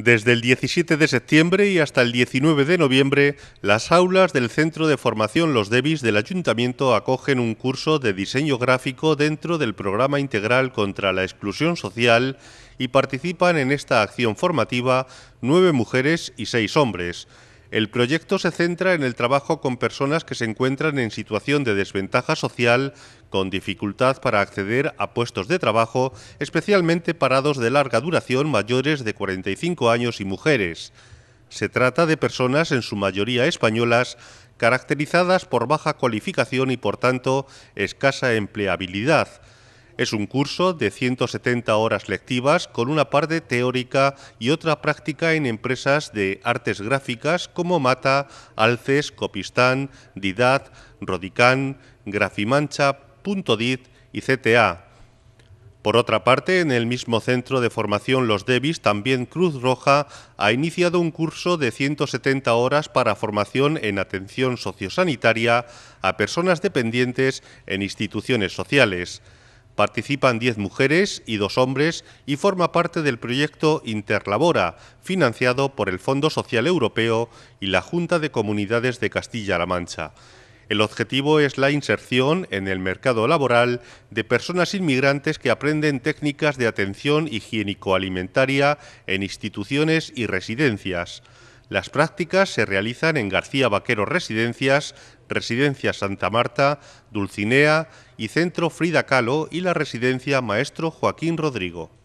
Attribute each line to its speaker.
Speaker 1: Desde el 17 de septiembre y hasta el 19 de noviembre, las aulas del Centro de Formación Los Devis del Ayuntamiento acogen un curso de diseño gráfico dentro del Programa Integral contra la Exclusión Social y participan en esta acción formativa nueve mujeres y seis hombres. El proyecto se centra en el trabajo con personas que se encuentran en situación de desventaja social, con dificultad para acceder a puestos de trabajo, especialmente parados de larga duración mayores de 45 años y mujeres. Se trata de personas en su mayoría españolas, caracterizadas por baja cualificación y por tanto escasa empleabilidad es un curso de 170 horas lectivas con una parte teórica y otra práctica en empresas de artes gráficas como Mata, Alces, Copistán, Didat, Rodicán, Grafimancha, Punto y CTA, por otra parte, en el mismo centro de formación Los Devis, también Cruz Roja ha iniciado un curso de 170 horas para formación en atención sociosanitaria a personas dependientes en instituciones sociales. Participan 10 mujeres y dos hombres y forma parte del proyecto Interlabora, financiado por el Fondo Social Europeo y la Junta de Comunidades de Castilla-La Mancha. El objetivo es la inserción en el mercado laboral de personas inmigrantes que aprenden técnicas de atención higiénico-alimentaria en instituciones y residencias. Las prácticas se realizan en García Vaquero Residencias, Residencia Santa Marta, Dulcinea y Centro Frida Kahlo y la Residencia Maestro Joaquín Rodrigo.